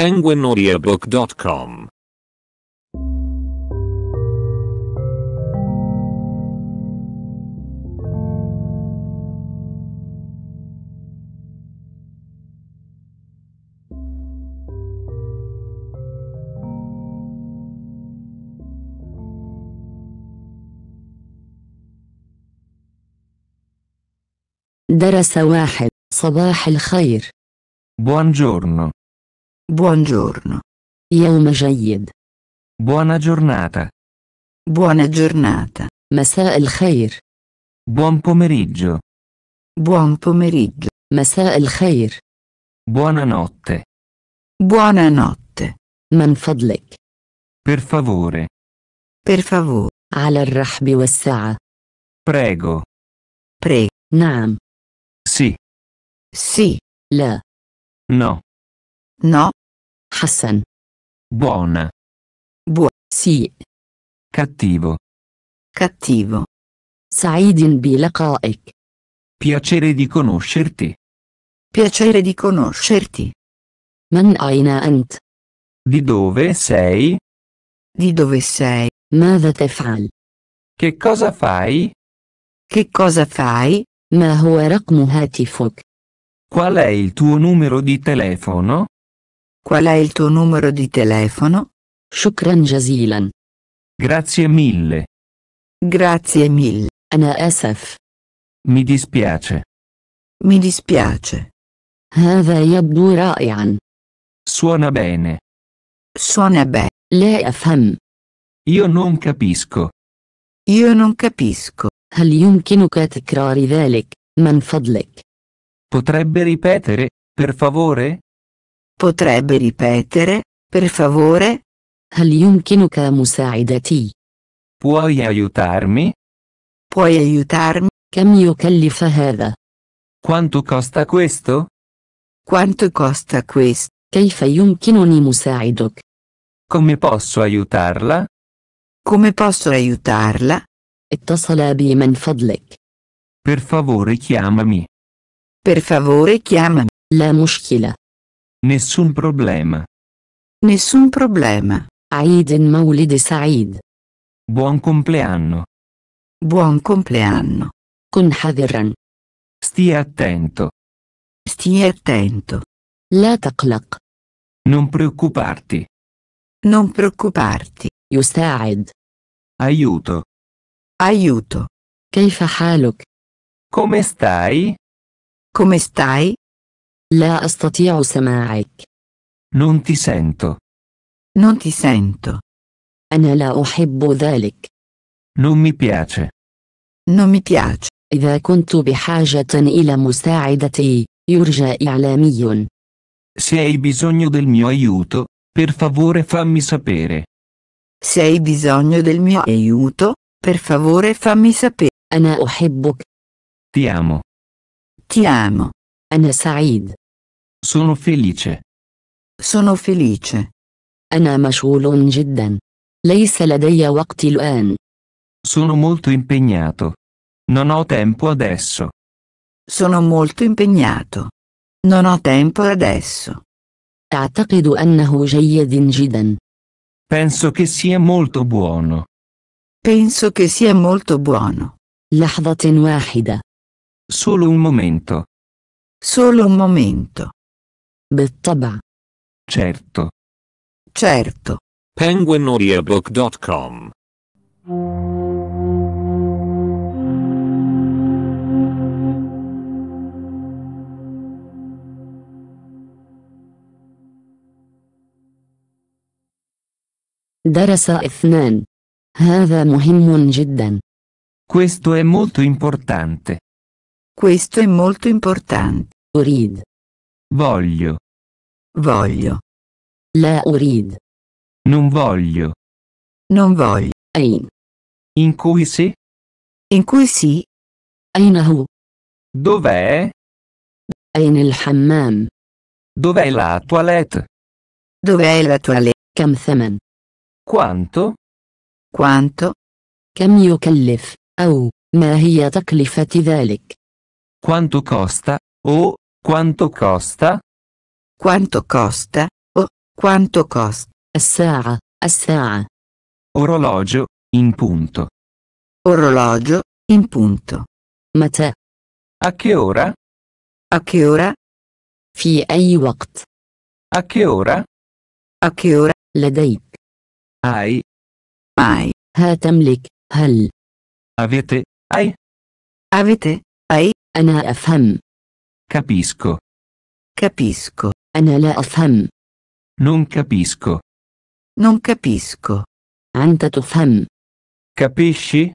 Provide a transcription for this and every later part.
penguinaudiobook.com درس واحد صباح الخير بونجورنو Buongiorno. Yawm Jayed. Buona giornata. Buona giornata. مساء الخير. Buon pomeriggio. Buon pomeriggio. مساء الخير. Buonanotte. Buonanotte. Manfadlek. Per favore. Per favore. على rahbi والسعة. Prego. Prego. نعم. Sì. Sì. La. No. No. Hassan. Buona. Buo. Sì. Cattivo. Cattivo. Saidin bilaqaik. Piacere di conoscerti. Piacere di conoscerti. Man aina ant? Di dove sei? Di dove sei? Mada fal. Che cosa fai? Che cosa fai? Ma huwa raqmu hatifuk? Qual è il tuo numero di telefono? Qual è il tuo numero di telefono? Shukran جزيلا. Grazie mille. Grazie mille. أنا آسف. Mi dispiace. Mi dispiace. هذا يبدو رائعا. Suona bene. Suona bene. لا أفهم. Io non capisco. Io non capisco. هل يمكنك تكرار ذلك, من فضلك؟ Potrebbe ripetere, per favore? Potrebbe ripetere, per favore? هل يمكنك مساعدتي؟ Puoi aiutarmi? Puoi aiutarmi? كم يكلف Quanto costa questo? Quanto costa questo? كيف يمكنني مساعدك؟ Come posso aiutarla? Come posso aiutarla? اتصل بي من فضلك. Per favore chiamami. Per favore chiamami. La مشكلة. Nessun problema. Nessun problema. Aiden Maulid Said. Buon compleanno. Buon compleanno. Con hadiran. Stia attento. Stia attento. La taqlaq. Non preoccuparti. Non preoccuparti. Yusta'id. Aiuto. Aiuto. Keifa haluk? Come stai? Come stai? لا أستطيع سماعك. Non ti sento. Non ti sento. أنا لا أحب ذلك. Non mi piace. Non mi piace. إذا كنت بحاجة إلى مساعدتي، يرجى إعلامي. Se hai bisogno del mio aiuto, per favore fammi sapere. Se hai bisogno del mio aiuto, per favore fammi sapere. أنا أحبك. Ti amo. Ti amo. أنا سعيد. Sono felice. Sono felice. أنا مشغول جدا. ليس لدي وقت الآن. Sono molto impegnato. Non ho tempo adesso. Sono molto impegnato. Non ho tempo adesso. أعتقد أنه جيد جدا. Penso che sia molto buono. Penso che sia molto buono. لحظة واحدة. Solo un momento. Solo un momento. Bettaba. Certo. Certo. penguinaudiobook.com درس اثنان. هذا مهم جدا. Questo è molto importante. Questo è molto importante. أريد voglio voglio لا أريد non voglio non voglio أين in cui si in cui si أين هو dov'è أين الحمام dov'è la toilette dov'è la toilette كم thaman. quanto quanto كم يكلف أو ما هي تكلفة ذلك quanto costa o quanto costa? Quanto costa? O, quanto costa? الساعة, الساعة. Orologio, in punto. Orologio, in punto. Ma te. A che ora? A che ora? في أي وقت؟ A che ora? A che ora? لديك. Hai. Hai. ها تملك. هل. Avete. ai. Avete. Hai. أنا أفهم. Capisco. Capisco. أنا لا أفهم. Non capisco. Non capisco. أنت تفهم. Capisci?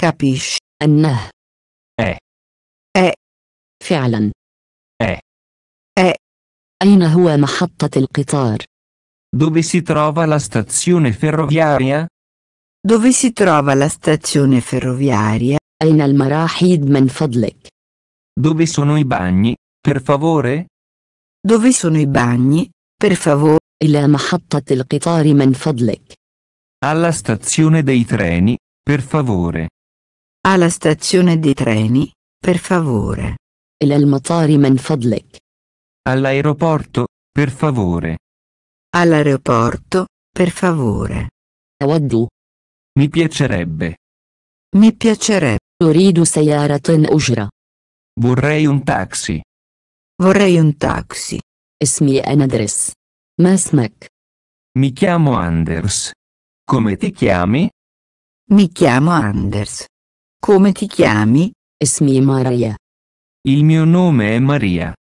Capisci. أنه. È. È. فعلا. È. È. أين هو محطة القطار؟ Dove si trova la stazione ferroviaria? Dove si trova la stazione ferroviaria؟ أين المراحيد من فضلك؟ dove sono i bagni, per favore? Dove sono i bagni, per favore? إلى محطة القطار من فضلك. Alla stazione dei treni, per favore. Alla stazione dei treni, per favore. إلى المطار من فضلك. All'aeroporto, per favore. All'aeroporto, per favore. أود. Mi piacerebbe. Mi piacerebbe. أريد سيارة أجرة. Vorrei un taxi. Vorrei un taxi. اسمي أندرس. ما اسمك؟ Mi chiamo Anders. Come ti chiami? Mi chiamo Anders. Come ti chiami? Esmi Maria. Il mio nome è Maria.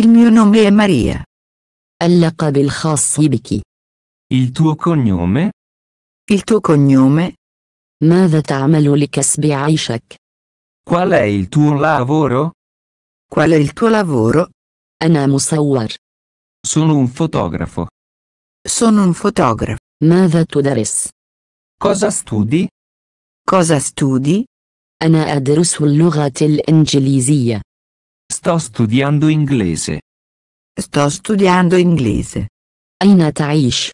Il mio nome è Maria. اللقب الخاص بك. Il tuo cognome? Il tuo cognome? ماذا تعمل لكسب عيشك؟ Qual è il tuo lavoro? Qual è il tuo lavoro? أنا مصور. Sono un fotografo. Sono un fotografo. ماذا تدرس؟ Cosa studi? Cosa studi? أنا أدرس اللغة الإنجليزية. Sto studiando inglese. Sto studiando inglese. Aina Taish.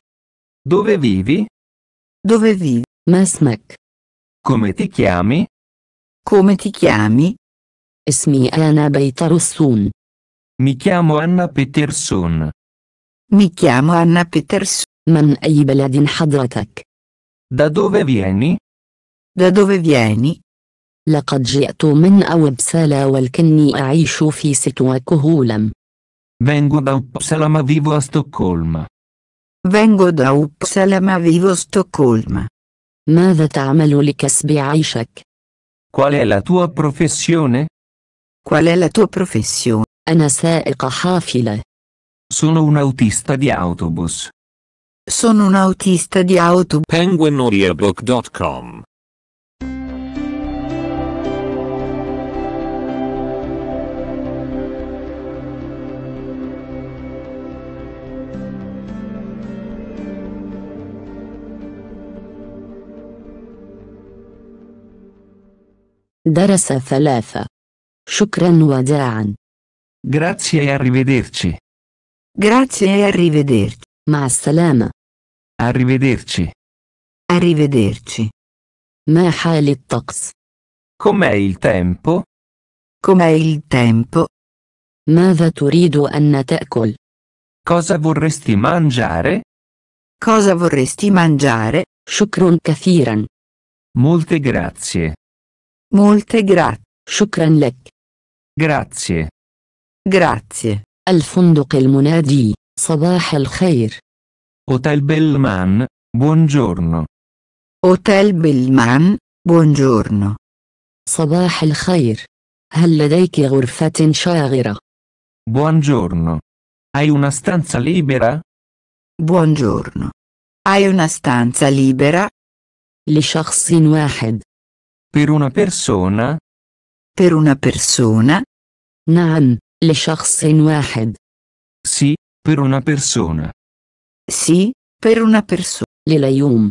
Dove vivi? Dove vivi? ما اسمك؟ Come ti chiami? Come ti chiami? Esmi Anna بيترسون. Mi chiamo Anna Peterson. Mi chiamo Anna Peterson. من أي بلد حضرتك؟ Da dove vieni? Da dove vieni? لقد جئت من أوبسالا ولكني أعيش في ستوكهولم. Vengo da Uppsala ma vivo a Stoccolma. Vengo da Uppsala ma vivo a Stoccolma. ماذا تعمل لكسب عيشك؟ Qual è la tua professione? Qual è la tua professione? أنا سائق حافلة. Sono un autista di autobus. Sono un autista di autobus. penguinaudiobook.com درس ثلاثة. شكرا وجزاعا. Grazie e arrivederci. Grazie e arrivederci. مع السلامة. Arrivederci. Arrivederci. ما حال الطقس؟ Com'è il tempo? Com'è il tempo? ماذا تريد أن تأكل؟ Cosa vorresti mangiare? Cosa vorresti mangiare? شكرا كثيرا. Molte grazie. Molte grazie. شكرا لك. Grazie. Grazie. الفندق المنادي. صباح الخير. Hotel Bellman. Buongiorno. Hotel Bellman. Buongiorno. صباح الخير. هل لديك غرفة شاغرة؟ Buongiorno. Hai una stanza libera? Buongiorno. Hai una stanza libera? لشخص واحد. Per una persona. Per una persona. le نعم in واحد. Sì, per una persona. Sì, per una persona. لليوم.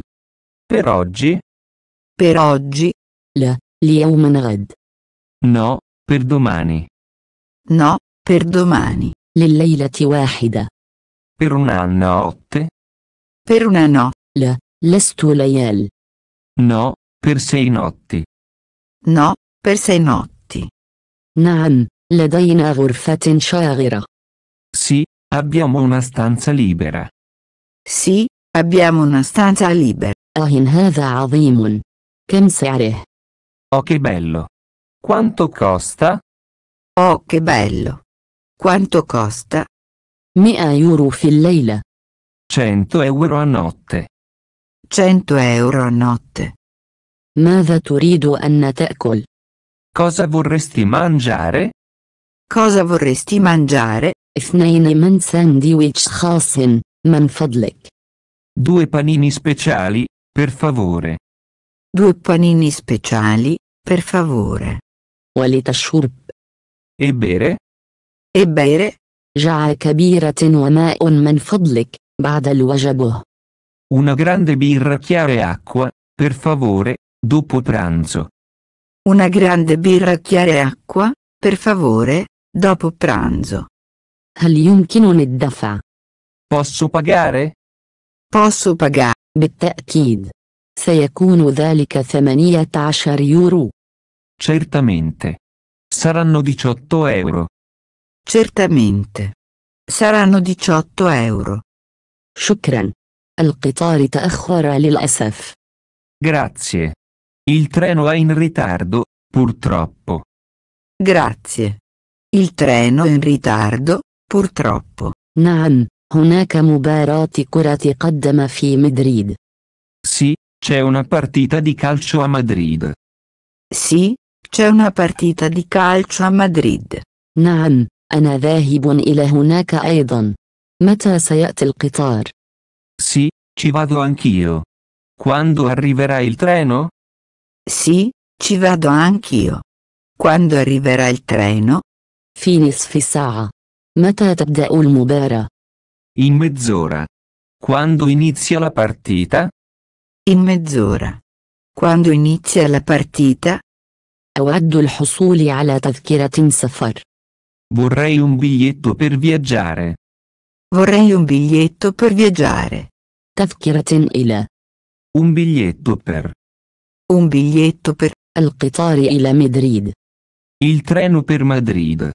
Per oggi. Per oggi. لا, ليوم غد. No, per domani. No, per domani. Le لليلة واحدة. Per una notte. Per una notte. لا, لست ليال. No, per sei notti. No, per sei notti. Nan, le daina لدينا غرفة شاغرة. Sì, abbiamo una stanza libera. Sì, abbiamo una stanza libera. Ahin هذا avimun. كم Oh che bello. Quanto costa? Oh che bello. Quanto costa? 100 euro في الليلة. 100 euro a notte. 100 euro a notte. ماذا تريد أن تأكل؟ Cosa vorresti mangiare? Cosa vorresti mangiare? اثنين من ساندويتش خاص من فضلك. Due panini speciali, per favore. Due panini speciali, per favore. ولتشرب. E bere? E bere? جع كبيرة وماء من فضلك بعد الوجبة. Una grande birra chiara e acqua, per favore, Dopo pranzo. Una grande birra chiara e acqua, per favore, dopo pranzo. هل da fa. Posso pagare? Posso pagare. بالتأكيد. سيكون femania tashar yuru. Certamente. Saranno 18 euro. Certamente. Saranno 18 euro. Shukran. شكرا. القطار تأخر asaf. Grazie. Il treno è in ritardo, purtroppo. Grazie. Il treno è in ritardo, purtroppo. Naam, هناك مباراة كرة قدم في Madrid. Sì, c'è una partita di calcio a Madrid. Sì, c'è una partita di calcio a Madrid. نعم, أنا ذاهب إلى هناك أيضا. متى il القطار؟ Sì, ci vado anch'io. Quando arriverà il treno? Sì, ci vado anch'io. Quando arriverà il treno? Finis fi sa'a. Meta tabda'u al In mezz'ora. Quando inizia la partita? In mezz'ora. Quando inizia la partita? Awaddul الحصول على تذكرة سفر. Vorrei un biglietto per viaggiare. Vorrei un biglietto per viaggiare. تذكرة ila. Un biglietto per. Un biglietto per Al-Qatar la Madrid. Il treno per Madrid.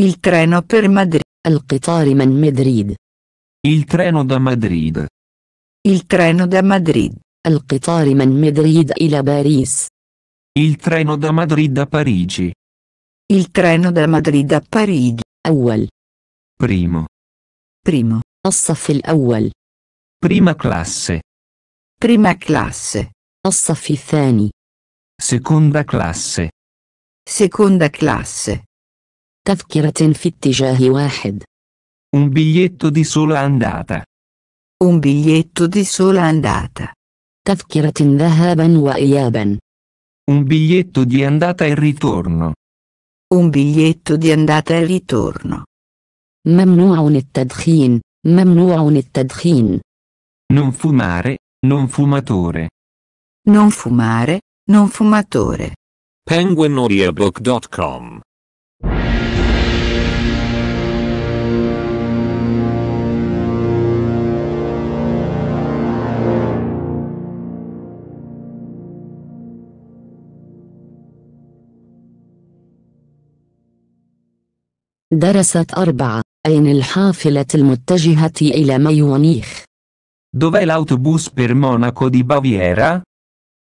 Il treno per Madrid. Al-Qatar man Madrid. Il treno da Madrid. Il treno da Madrid. Al-Qatar man Madrid la Paris. Il treno da Madrid a Parigi. Il treno da Madrid a Parigi. أول. Primo. Primo. الصف الأول. Prima classe. Prima classe. الصف الثاني seconda classe seconda classe تذكرة في اتجاه un biglietto di sola andata un biglietto di sola andata تذكرة ذهابا وإيابا un biglietto di andata e ritorno un biglietto di andata e ritorno et ممنوع التدخين et التدخين non fumare non fumatore non fumare, non fumatore. penguinaudiobook.com درست أربعة أين الحافلة المتجهة إلى ميونيخ؟ Dov'è l'autobus per Monaco di Baviera?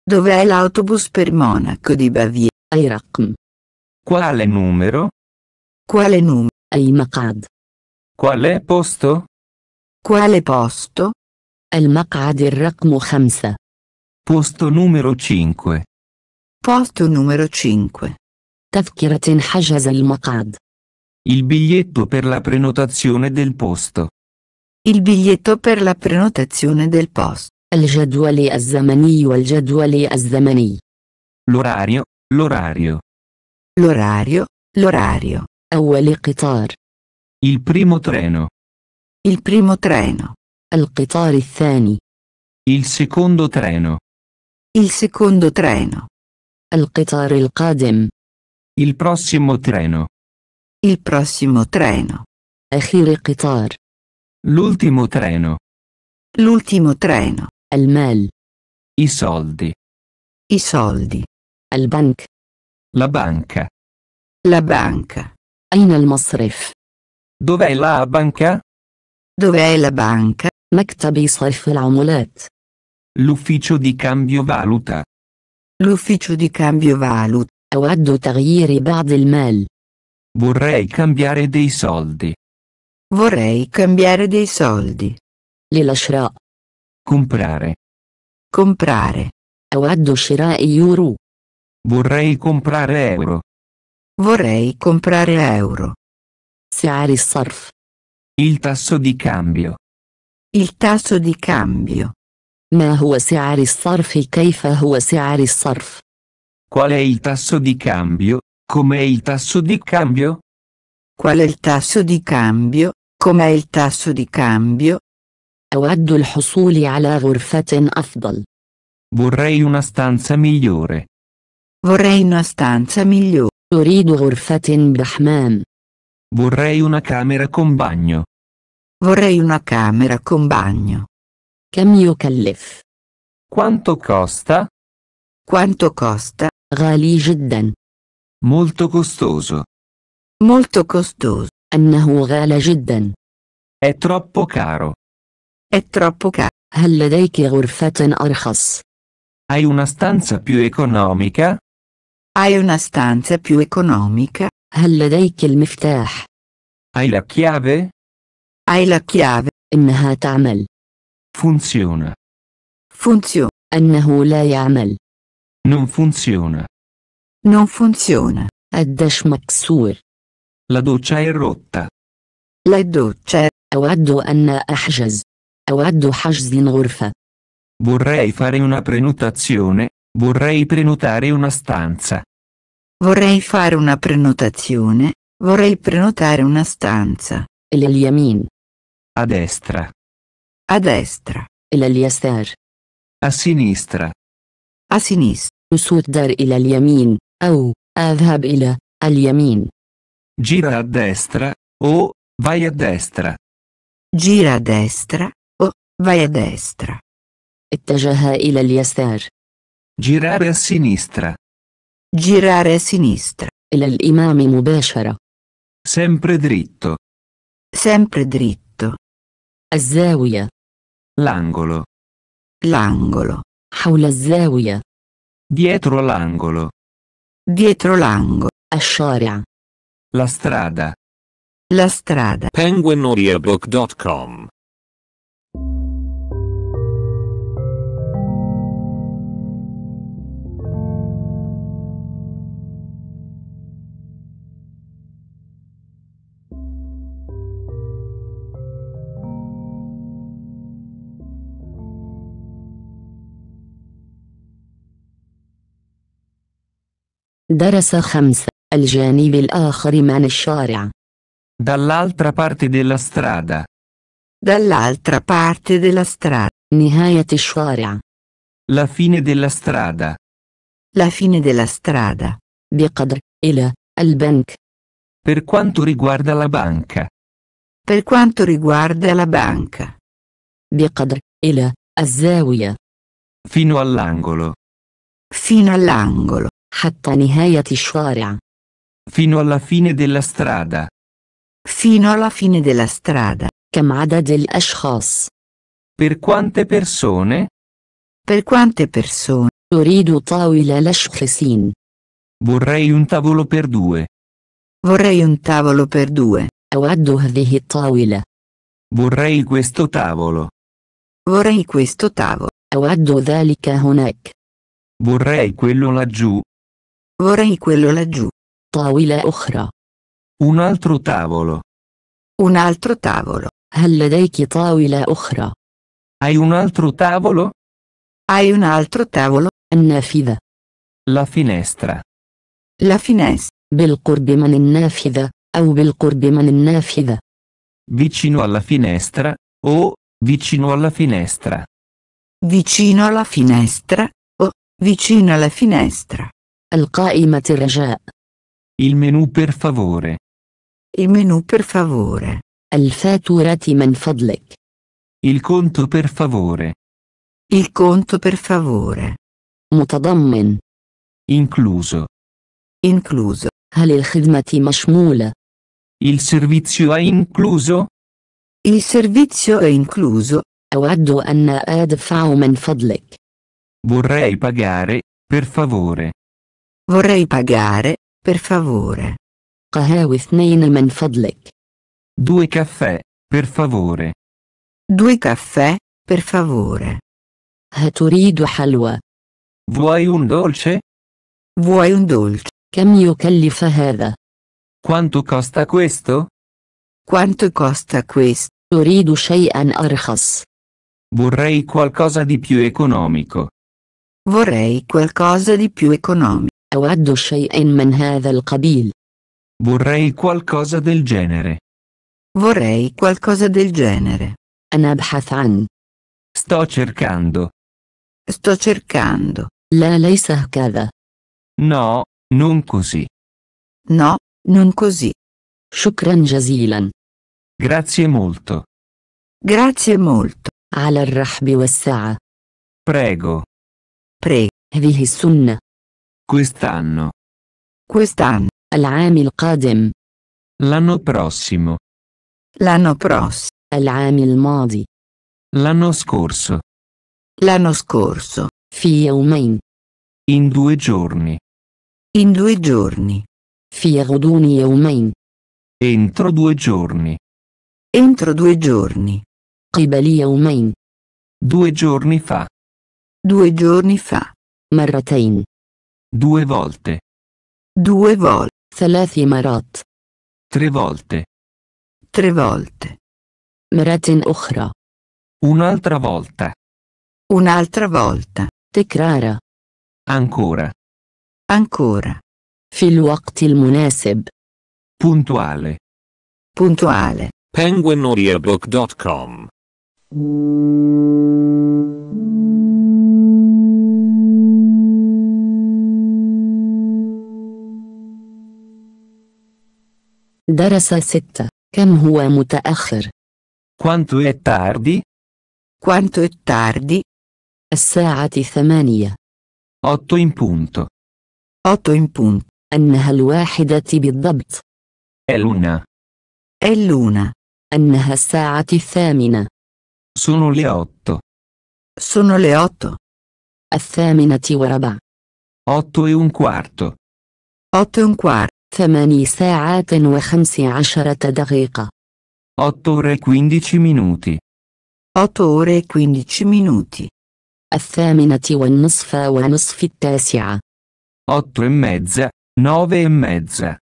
Dov'è l'autobus per Monaco di Baviera? أي Quale numero? Quale numero? Al Makad. Qual è posto? Quale posto? Al المقعد الرقم خمسة Posto numero 5. Posto numero 5. Hajaz al Makad. Il biglietto per la prenotazione del posto. Il biglietto per la prenotazione del posto. الجدول الزمني والجدول الزمني l'orario l'orario l'orario l'orario أول قطار il primo treno il primo treno القطار الثاني il secondo treno il secondo treno القطار القادم il prossimo treno il prossimo treno أخير قطار l'ultimo treno l'ultimo treno المال I soldi. I soldi. البنك La banca. La banca. أين المصرف؟ Dov'è la banca? Dov'è la banca? مكتب صرف العملات. L'ufficio di cambio valuta. L'ufficio di cambio valuta. أود تغيير بعض المال. Vorrei cambiare dei soldi. Vorrei cambiare dei soldi. للشراء. Comprare. Comprare. Awaddo shirai yuru. Vorrei comprare euro. Vorrei comprare euro. Seari الصرف. Il tasso di cambio. Il tasso di cambio. ما هو سعر الصرف كيف هو سعر الصرف Qual è il tasso di cambio? Com'è il tasso di cambio? Qual è il tasso di cambio? Com'è il tasso di cambio? أود الحصول على غرفة أفضل. Vorrei una stanza migliore. Vorrei una stanza migliore. أريد غرفة بحمام. Vorrei una camera con bagno. Vorrei una camera con bagno. كم يكلف؟ Quanto costa? Quanto costa? غالي جدا. Molto costoso. Molto costoso. أنه غالى جدا. È troppo caro. È troppo ca. هل لديك غرفة أرخص؟ Hai una stanza più economica? Hai una stanza più economica? هل لديك المفتاح؟ Hai la chiave? Hai la chiave? إنها تعمل. Funziona. Funziona. أنه لا يعمل. Non funziona. Non funziona. الدش مكسور. La doccia è rotta. La doccia. أود أن أحجز. أود حجز غرفة. Vorrei fare una prenotazione, vorrei prenotare una stanza. Vorrei fare una prenotazione, vorrei prenotare una stanza. اليمين. A destra. A destra. إلى A sinistra. A sinistra. أسودر إلى اليمين أو أذهب إلى اليمين. Gira a destra o vai a destra. Gira a destra Vai a destra. اتجه إلى اليسار. Girare a sinistra. Girare a sinistra. إلى الإمام مباشرة. Sempre dritto. Sempre dritto. الزاوية. L'angolo. L'angolo. حول الزاوية. Dietro l'angolo. Dietro l'angolo. الشارع. La strada. La strada. penguinaudiobook.com درس خمس الجانب الآخر من الشارع dall'altra parte della strada dall'altra parte della strada نهاية الشارع la fine della strada la fine della strada بقدر إلى البنك per quanto riguarda la banca per quanto riguarda la banca بقدر إلى الزاوية fino all'angolo fino all'angolo حتى نهاية الشارع. Fino alla fine della strada. Fino alla fine della strada. كم عدد الأشخاص؟ Per quante persone? Per quante persone? أريد طاولة لشخصين. Vorrei un tavolo per due. Vorrei un tavolo per due. أود هذه الطاولة. Vorrei questo tavolo. Vorrei questo tavolo. أود ذلك هناك. Vorrei quello laggiù. Vorrei quello laggiù. طاولة أخرى. Un altro tavolo. Un altro tavolo. هل لديك طاولة أخرى؟ Hai un altro tavolo? Hai un altro tavolo? النافذة. La finestra. La finestra. بالقرب من النافذة أو بالقرب من النافذة. Vicino alla finestra o vicino alla finestra. Vicino alla finestra o vicino alla finestra. القائمة رجاء. Il menu per favore. Il menu per favore. الفاتورة من فضلك. Il conto per favore. Il conto per favore. متضمن. Incluso. Incluso. هل الخدمة مشمولة؟ Il servizio è incluso? Il servizio è incluso. أود أن أدفع من فضلك. Vorrei pagare, per favore. Vorrei pagare, per favore. قهوة اثنين من فضلك. Due caffè, per favore. Due caffè, per favore. هتريد halwa? Vuoi un dolce? Vuoi un dolce? كم يكلف هذا؟ Quanto costa questo? Quanto costa questo? أريد شيئا أرخص. Vorrei qualcosa di più economico. Vorrei qualcosa di più economico. أود شيئا من هذا القبيل. Vorrei qualcosa del genere. Vorrei qualcosa del genere. أنا أبحث عن. Sto cercando. Sto cercando. لا ليس هكذا. No, non così. No, non così. شكرا جزيلا. Grazie molto. Grazie molto. على الرحب والسعة. Prego. Prego. هذه السنة. Quest'anno. Quest'anno. il القادم. L'anno prossimo. L'anno prossimo. il modi. L'anno scorso. L'anno scorso. Fia umain. In due giorni. In due giorni. Fia غضون umain. Entro due giorni. Entro due giorni. قبل umain. Due giorni fa. Due giorni fa. Marratain. Due volte. Due volte. ثلاث مرات. Tre volte. Tre volte. Meretin أخرى. Un'altra volta. Un'altra volta. تكرارا. Ancora. Ancora. في الوقت المناسب. Puntuale. Puntuale. penguinaudiobook.com درس ستة. كم هو متأخر؟ Quanto è tardi? Quanto è tardi? الساعة ثمانية. Otto in punto. Otto in punto. أنها الواحدة بالضبط. È l'una. È l'una. أنها الساعة الثامنة. Sono le otto. Sono le otto. الثامنة وربع. Otto e un quarto. Otto e un quarto. ثماني ساعات وخمس عشرة دقيقة 8 ore e 15 minuti 8 ore e 15 minuti الثامنة والنصف ونصف التاسعة 8 e mezza, 9 e mezza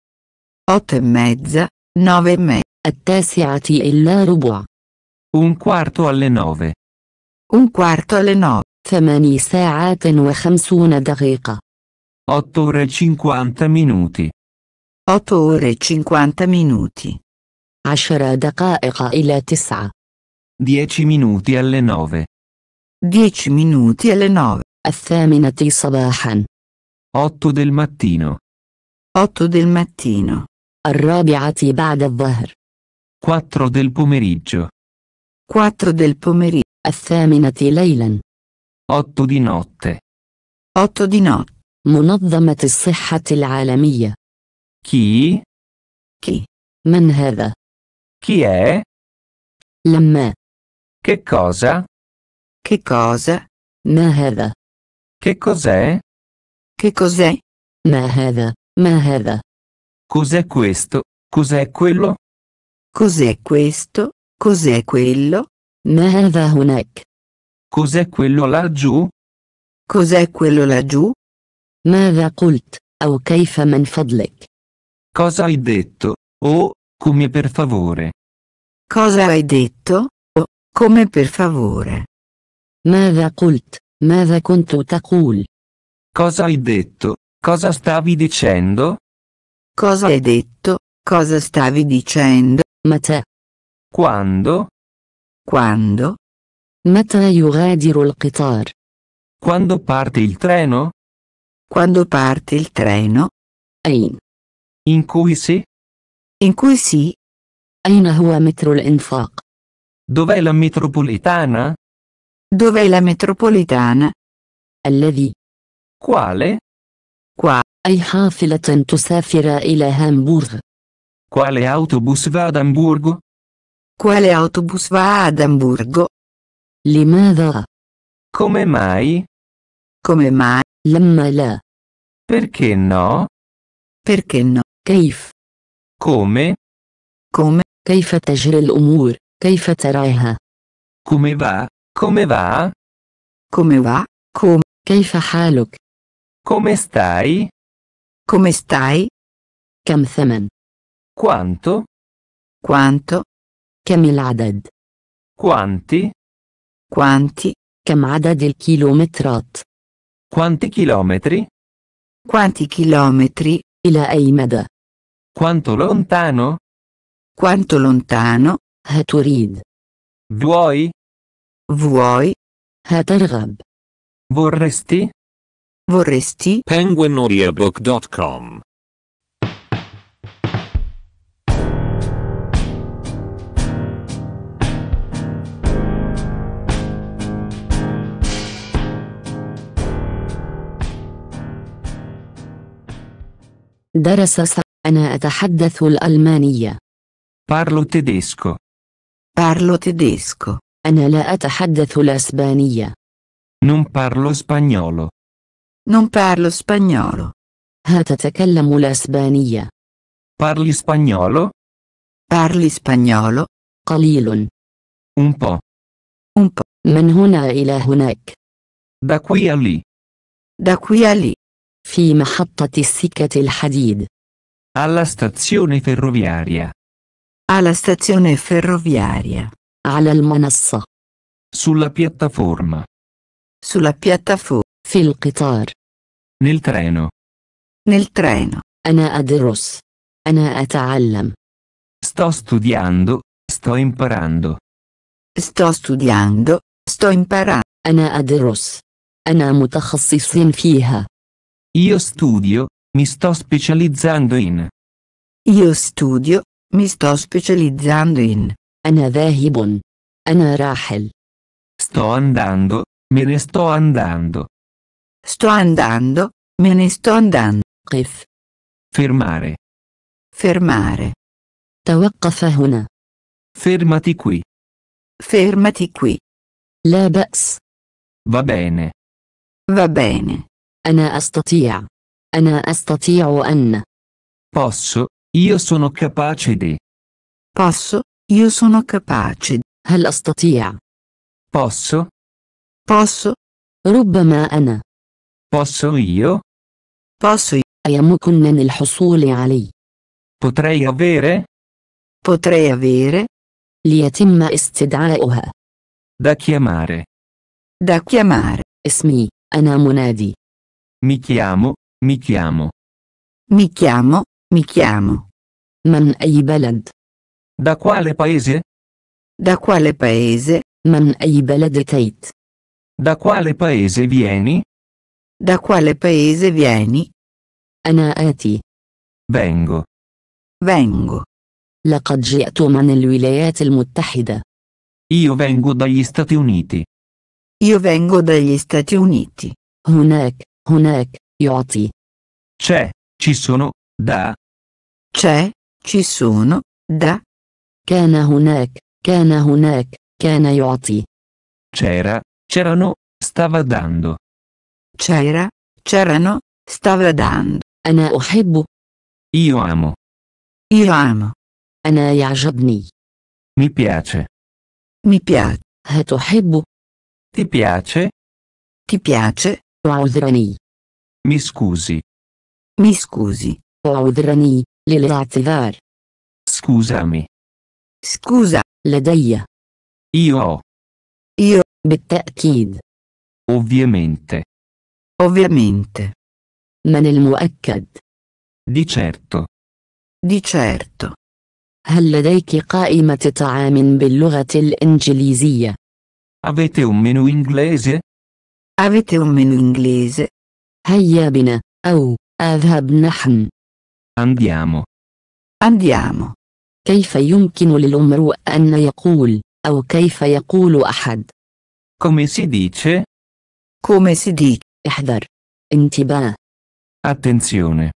8 e mezza, 9 e mezza التاسعة إلا ربع Un quarto alle 9 Un quarto alle 9 ثماني ساعات وخمسون دقيقة 8 ore e 50 minuti 8 ore e 50 minuti. 10 دقائق إلى 9. 10 minuti alle 9. 10 minuti alle 9. الثامنة صباحا. 8 del mattino. 8 del mattino. الرابعة بعد الظهر. 4 del pomeriggio. 4 del pomeriggio. الثامنة ليلا. 8 di notte. 8 di notte. منظمة الصحة العالمية chi? Chi? من هذا? Chi è? لما. Che cosa? Che cosa? ما هذا? Che cos'è? Che cos'è? ما هذا? ما هذا? Cos'è questo? Cos'è quello? Cos'è questo? Cos'è quello? ما هذا Cos'è quello laggiù? Cos'è quello laggiù? ماذا قلت؟ أو كيف من فضلك؟ Cosa hai detto? Oh, come per favore. Cosa hai detto? Oh, come per favore. ماذا قلت؟ ماذا كنت تقول؟ Cosa hai detto? Cosa stavi dicendo? Cosa hai detto? Cosa stavi dicendo? متى؟ Quando? Quando? متى يغادر القطار؟ Quando parte il treno? Quando parte il treno? أين؟ in cui si? In cui si? أين هو مترو الإنفاق؟ Dov'è la metropolitana? Dov'è la metropolitana? الذي Quale? qua Ai حافلة تسافر إلى Hamburg. Quale autobus va ad Amburgo? Quale autobus va ad Amburgo? لماذا؟ Come mai? Come mai? لما لا Perché no? Perché no? كيف come come كيف تجري الامور كيف تراها come va come va come va come كيف حالك come stai come stai كم ثمن quanto quanto كم العدد quanti quanti كم عدد الكيلومترات quanti chilometri quanti chilometri إلى أي مدى quanto lontano? Quanto lontano, هتريد. Eh, Vuoi? Vuoi? هترغب. Eh, Vorresti? Vorresti? penguinaudiobook.com درس أنا أتحدث الألمانية. Parlo tedesco. Parlo tedesco. أنا لا أتحدث الأسبانية. Non parlo spagnolo. Non parlo spagnolo. ها تتكلم الأسبانية. Parli spagnolo? Parli spagnolo? قليل. Un po'. Un po'. من هنا إلى هناك. Da qui a lì. Da qui a lì. في محطة السكة الحديد. Alla stazione ferroviaria. Alla stazione ferroviaria. على المنصة. Sulla piattaforma. Sulla piattaforma. في القطار. Nel treno. Nel treno. أنا أدرس. أنا أتعلم. Sto studiando, sto imparando. Sto studiando, sto imparando. أنا أدرس. أنا متخصص فيها. Io studio, mi sto specializzando in. Io studio, mi sto specializzando in. أنا ذاهب. أنا راحل. Sto andando, me ne sto andando. Sto andando, me ne sto andando. قف. Fermare. Fermare. توقف هنا. Fermati qui. Fermati qui. لا بأس. Va bene. Va bene. أنا أستطيع. أنا أستطيع أن Posso, io sono capace di. Posso, io sono capace. هل أستطيع Posso, Posso, ربما أنا posso io? posso, يمكن من الحصول علي Potrei avere? potrei avere, ليتم استدعاؤها Da chiamare. da chiamare. اسمي أنا منادي Mi chiamo, mi chiamo. Mi chiamo, mi chiamo. Man ay balad. Da quale paese? Da quale paese? Man ay balad tait. Da quale paese vieni? Da quale paese vieni? Ana ati. Vengo. Vengo. لقد جئت من الولايات المتحدة. Io vengo dagli Stati Uniti. Io vengo dagli Stati Uniti. هناك, هناك, Iozi. C'è, ci sono, da. C'è, ci sono, da. Kena hunek, kena hunek, kena iozi. C'era, c'erano, stava dando. C'era, c'erano, stava dando. Ana uhibbu. Io amo. Io amo. Ana yajabni. Mi piace. Mi piace. هتحب. Ti piace? Ti piace? تعذرني. Mi scusi. Mi scusi, Audrani, l'Elazevar. Scusami. Scusa, لدي. Io ho. Io, بالتأكيد. Ovviamente. Ovviamente. من Muakkad. Di certo. Di certo. هل لديك قائمة طعام باللغة الإنجليزية؟ Avete un menu inglese? Avete un menu inglese? هيا بنا أو أذهب نحن Andiamo Andiamo كيف يمكن للأمر أن يقول أو كيف يقول أحد Come si dice Come si dice احذر انتباه Attenzione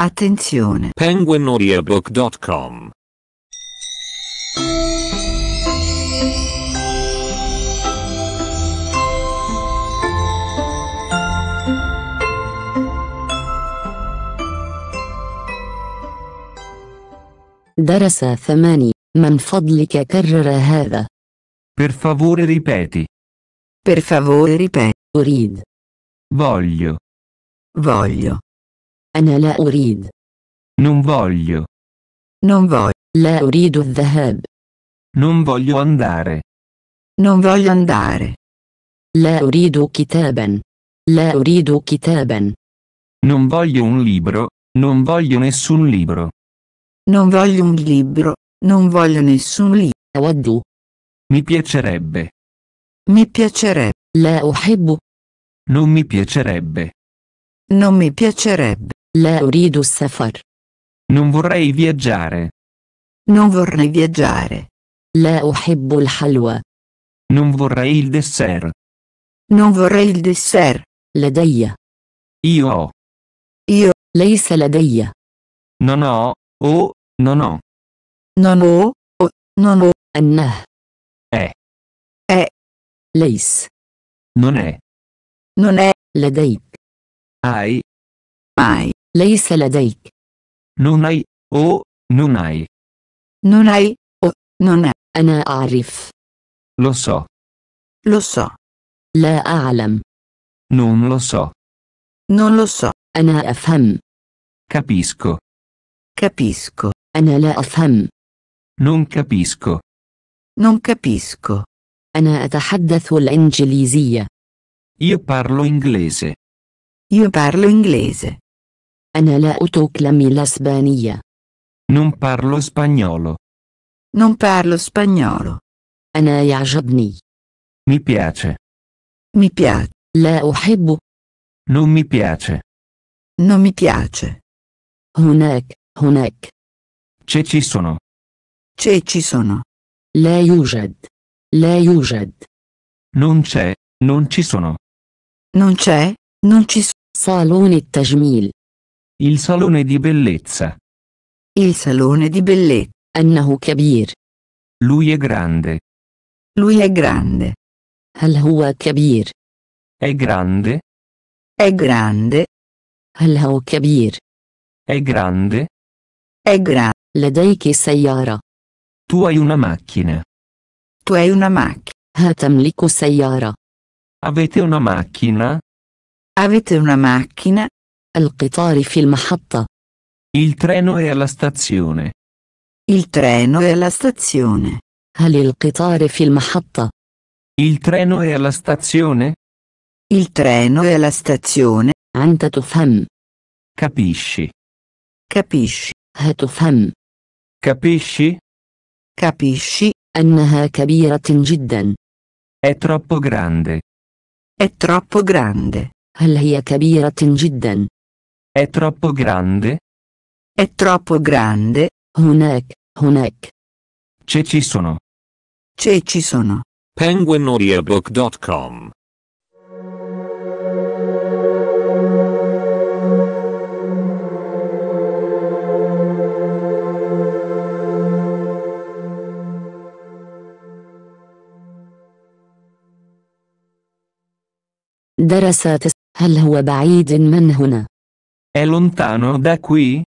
Attenzione penguinaudiobooks.com درس ثماني. من فضلك كرر هذا. Per favore ripeti. Per favore ripeti. أريد. Voglio. Voglio. أنا لا أريد. Non voglio. Non voglio. لا أريد الذهاب. Non voglio andare. Non voglio andare. لا أريد كتابا. لا أريد كتابا. Non voglio un libro, non voglio nessun libro. Non voglio un libro, non voglio nessun libro. Mi piacerebbe. Mi piacerebbe. La أحب. Non mi piacerebbe. Non mi piacerebbe. La أريد السفر. Non vorrei viaggiare. Non vorrei viaggiare. La لا أحب halwa. Non vorrei il dessert. Non vorrei il dessert. La لدي. Io ho. Io. Lei se la لدي. Non ho, o, non ho. Non ho, o, non ho. أنه. È. È. ليس. Non è. Non è. لديك. Hai. Hai. ليس لديك. Non hai, oh, non hai. Non hai, o, non hai. أنا أعرف. Lo so. Lo so. La Alam. Non lo so. Non lo so. أنا أفهم. Capisco. Capisco. أنا لا أفهم. Non capisco. Non capisco. أنا أتحدث الإنجليزية. Io parlo inglese. Io parlo inglese. أنا لا أتكلم الإسبانية. Non parlo spagnolo. Non parlo spagnolo. أنا يعجبني. Mi piace. Mi piace. لا أحب. Non mi piace. Non mi piace. هناك. هناك. Ce ci sono. Ce ci sono. لا يوجد. لا يوجد. Non c'è, non ci sono. Non c'è, non ci sono. Salone التجميل. Il salone di bellezza. Il salone di bellezza. أنه كبير. Lui è grande. Lui è grande. هل هو كبير؟ È grande? È grande. هل هو كبير؟ È grande? Egra, le dai che sayara. Tu hai una macchina. Tu hai una macchina. Hatamliku sayara. Avete una macchina? Avete una macchina? القطار في المحطة. Il treno è alla stazione. Il treno è alla stazione. هل القطار في المحطة؟ Il treno è alla stazione? Il treno è alla stazione. أنت تفهم. Capisci. Capisci. هتفهم. Capisci? Capisci أنها كبيرة جدا. È troppo grande. È troppo grande. هل هي كبيرة جدا؟ È troppo grande? È troppo grande. هناك هناك. Ce ci sono. Ce ci sono. penguinaudiobooks.com درسات هل هو بعيد من هنا؟ È lontano da qui?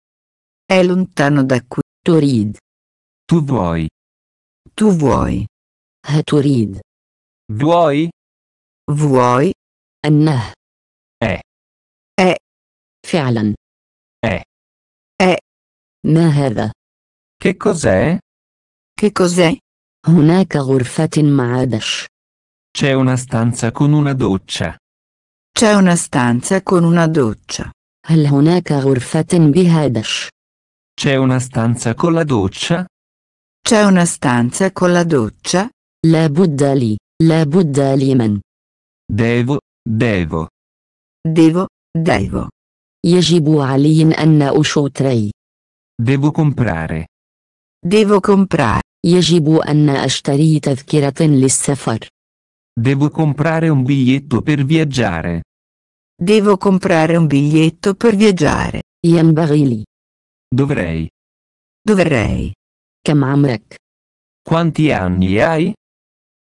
È lontano da qui. تريد. Tu vuoi. Tu vuoi. هتريد. Vuoi? Vuoi. أنه. È. È. فعلا. È. È. ما هذا؟ Che cos'è? Che cos'è? هناك غرفة مع دش. C'è una stanza con una doccia. C'è una stanza con una doccia. هل هناك غرفة بها C'è una stanza con la doccia? C'è una stanza con la doccia? La بد لي، la بد لمن. Devo, devo. Devo, devo. يجب علي أن أشتري. Devo comprare. Devo comprare. يجب أن أشتري تذكرة للسفر. Devo comprare un biglietto per viaggiare. Devo comprare un biglietto per viaggiare. Ian Barili. Dovrei. Dovrei. Kamamek. Quanti anni hai?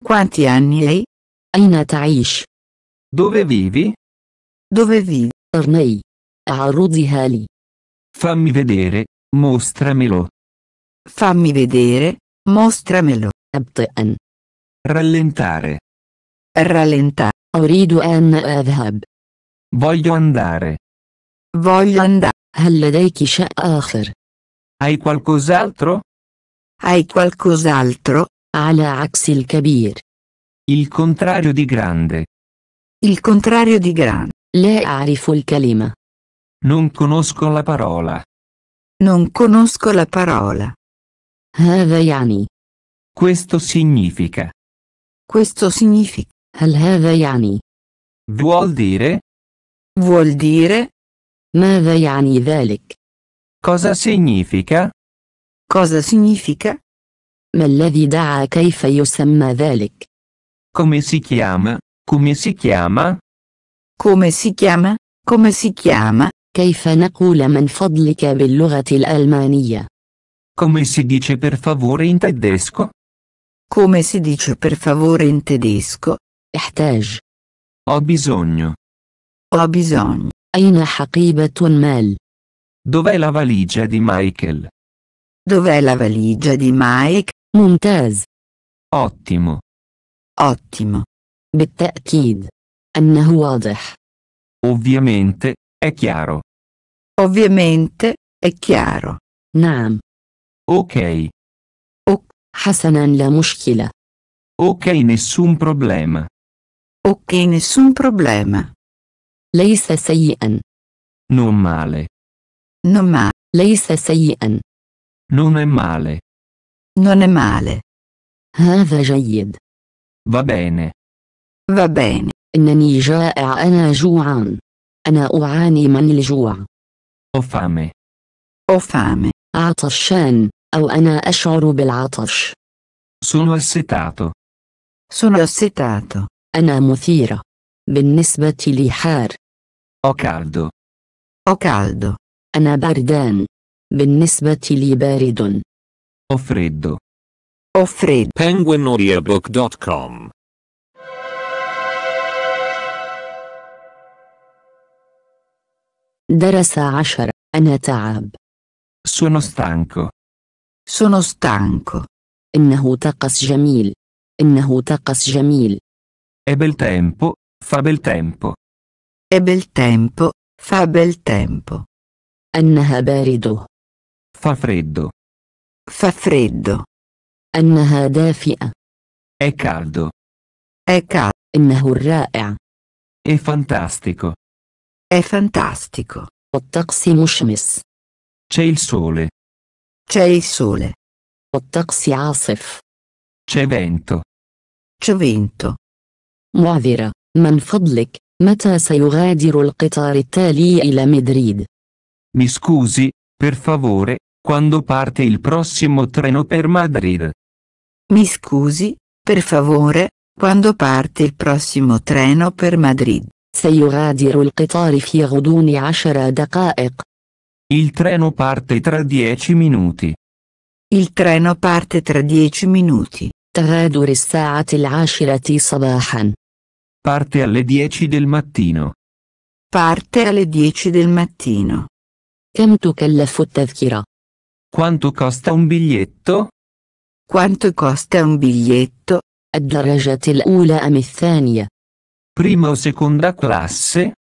Quanti anni hai? Aina Taish. Dove vivi? Dove vivi? Ornei. Aruzihali. Fammi vedere, mostramelo. Fammi vedere, mostramelo. Abtean. Rallentare. Rallenta, uridu an adhab. Voglio andare. Voglio andare. هل لديك شيء Hai qualcos'altro? Hai qualcos'altro, على عكس kabir. Il contrario di grande. Il contrario di grande. لا أعرف kalima. Non conosco la parola. Non conosco la parola. Havayani. Questo significa. Questo significa. هل هذا يعني؟ Vuol dire? Vuol dire? ماذا يعني ذلك؟ Cosa significa? Cosa significa? ما الذي دعا كيف يسمى ذلك؟ Come si chiama? Come si chiama? Come si chiama? Come si chiama? كيف نقول من فضلك باللغة الألمانية؟ Come si dice per favore in tedesco? Come si dice per favore in tedesco? احتاج. Ho bisogno. Ho bisogno. أين حقيبة مال؟ Dov'è la valigia di Michael? Dov'è la valigia di Mike? ممتاز. Ottimo. Ottimo. بالتأكيد. أنه واضح. Ovviamente, è chiaro. Ovviamente, è chiaro. نعم. Ok. حسنا لا مشكلة. Ok, nessun problema. Ok nessun problema. Lei ليس سيئا. Non male. Non male. ليس سيئا. Non è male. Non è male. هذا جيد. Va bene. Va bene. إنني جائع أنا جوعان. أنا أعاني من الجوع. Ho fame. Ho fame. عطشان أو أنا أشعر بالعطش. Sono assetato. Sono assetato. أنا مثيرة. بالنسبة لي حار. أو caldo. أو caldo. أنا بردان. بالنسبة لي بارد. Ho freddo. Ho freddo. penguinaudiobook.com درس عشر. أنا تعب. Sono stanco. Sono stanco. إنه طقس جميل. إنه طقس جميل. È bel tempo, fa bel tempo. È bel tempo, fa bel tempo. أنها بارد. Fa freddo. Fa freddo. أنها دافئة. È caldo. È caldo. إنه رائع. È fantastico. È fantastico. الطقس مشمس. C'è il sole. C'è il sole. الطقس عاصف. C'è vento. C'è vento. معذرة من فضلك متى سيغادر القطار التالي إلى مدريد Mi scusi, per favore, quando parte il prossimo treno per Madrid? Mi scusi, per favore, quando parte il prossimo treno per Madrid? سيغادر القطار في غضون عشر دقائق Il treno parte tra dieci minuti. Il treno parte tra dieci minuti. تغادر الساعة العاشرة صباحا Parte alle 10 del mattino. Parte alle 10 del mattino. كم تكلف التذكرة؟ Quanto costa un biglietto? Quanto costa un biglietto? الدرجة الأولى أم الثانية؟ Prima o seconda classe?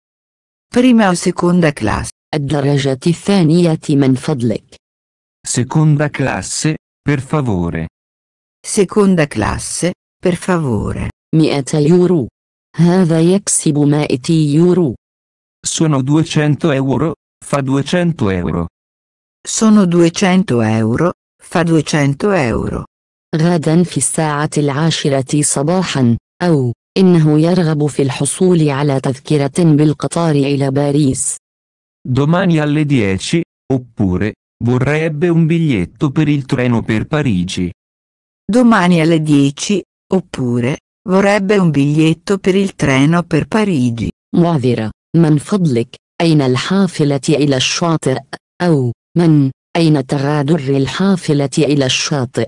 Prima o seconda classe? الدرجة الثانية من فضلك. Seconda classe, per favore. Seconda classe, per favore. 200 يورو. هذا يكسب maeti يورو. Sono 200 euro, fa 200 euro. Sono 200 euro, fa 200 euro. غدا في الساعة العاشرة صباحا أو إنه يرغب في الحصول على تذكرة بالقطار إلى باريس. Domani alle 10, oppure, vorrebbe un biglietto per il treno per Parigi. Domani alle 10, oppure, vorrebbe un biglietto per il treno per Parigi. معذرة، من فضلك، أين الحافلة إلى الشاطئ؟ أو من أين تغادر الحافلة إلى الشاطئ؟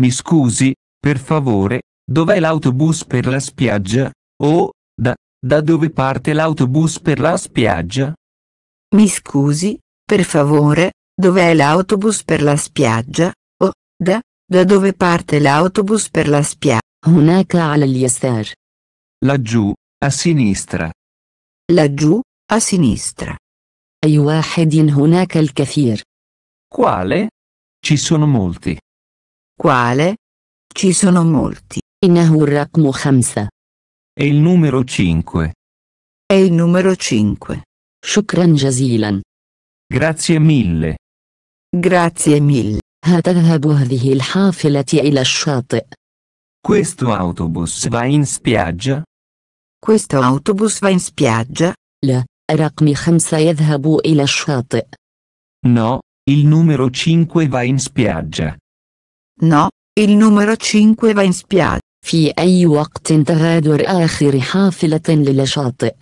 Mi scusi, per favore, dov'è l'autobus per la spiaggia? O, da, da dove parte l'autobus per la spiaggia? Mi scusi, per favore, dov'è l'autobus per la spiaggia? O, da, da dove parte l'autobus per la spiaggia? هناك على اليسار. Laggiù, a sinistra. Laggiù, a sinistra. أي واحد هناك الكثير. Quale? Ci sono molti. Quale? Ci sono molti. إنه الرقم خمسة. È il numero cinque. È il numero cinque. شكرا جزيلا. Grazie mille. Grazie mille. هتذهب هذه الحافلة إلى الشاطئ. Questo autobus va in spiaggia? Questo autobus va in spiaggia? لا, رقم خمسة يذهب إلى الشاطئ. No, il numero 5 va in spiaggia. No, il numero 5 va in spiaggia. في أي وقت تغادر آخر حافلة للشاطئ؟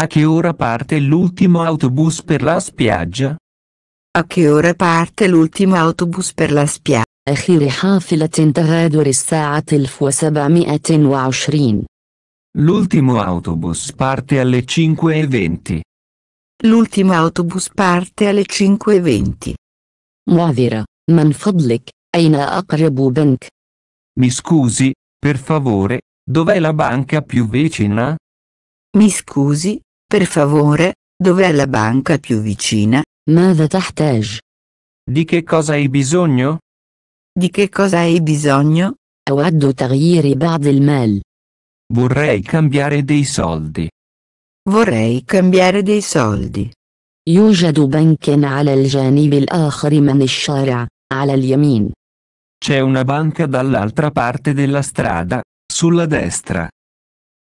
A che ora parte l'ultimo autobus per la spiaggia? A che ora parte l'ultimo autobus per la spiaggia? أخير حافلة تغادر الساعة 1720. L'ultimo autobus parte alle 5.20. L'ultimo autobus parte alle 5.20. معذرة, من فضلك, أين أقرب بنك؟ Mi scusi, per favore, dov'è la banca più vicina? Mi scusi, per favore, dov'è la banca più vicina? ماذا تحتاج؟ Di che cosa hai bisogno? Di che cosa hai bisogno? أود تغيير بعض المال. Vorrei cambiare dei soldi. Vorrei cambiare dei soldi. banken يوجد بنك على الجانب الآخر من ala على yamin C'è una banca dall'altra parte della strada, sulla destra.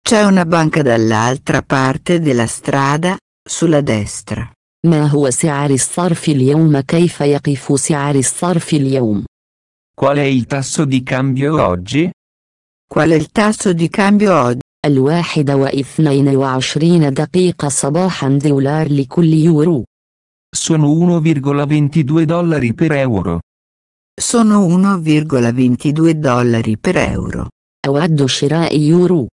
C'è una banca dall'altra parte della strada, sulla destra. ما هو سعر الصرف اليوم كيف يقف سعر الصرف اليوم؟ Qual è il tasso di cambio oggi? Qual è il tasso di cambio oggi? الواحدة واثنين وعشرين دقيقة صباحا دولار لكل يورو. Sono 1,22 dollari per euro. Sono 1,22 dollari per euro. أود شراء يورو.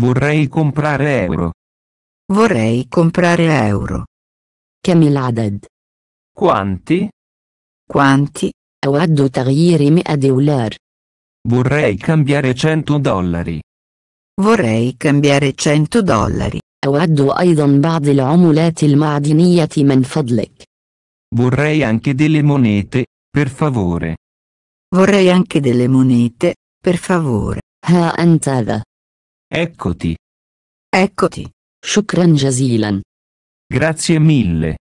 Vorrei comprare euro. Vorrei comprare euro. كم العدد؟ Quanti? Quanti? أود تغيير 100 دولار. Vorrei cambiare 100 dollari. Vorrei cambiare 100 dollari. أود أيضا بعض العملات المعدنية من fadlik. Vorrei anche delle monete, per favore. Vorrei anche delle monete, per favore. Ha أنت Eccoti. Eccoti. شكرا جزيلا. Grazie mille.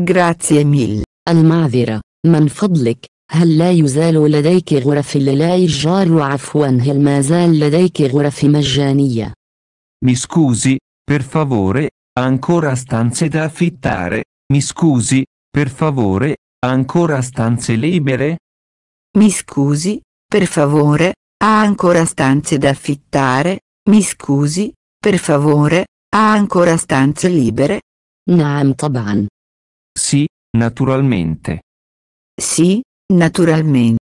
Grazie mille. al المعذرة, من fadlik. هل لا يزال لديك غرف لا إيجار عفوا هل ما زال لديك غرف مجانية Mi scusi, per favore, ancora stanze da affittare? Mi scusi, per favore, ancora stanze libere? Mi scusi, per favore, ha ancora stanze da affittare? Mi scusi, per favore, ha ancora stanze libere? Naam طبعا. Sì, naturalmente. Sì, Naturalmente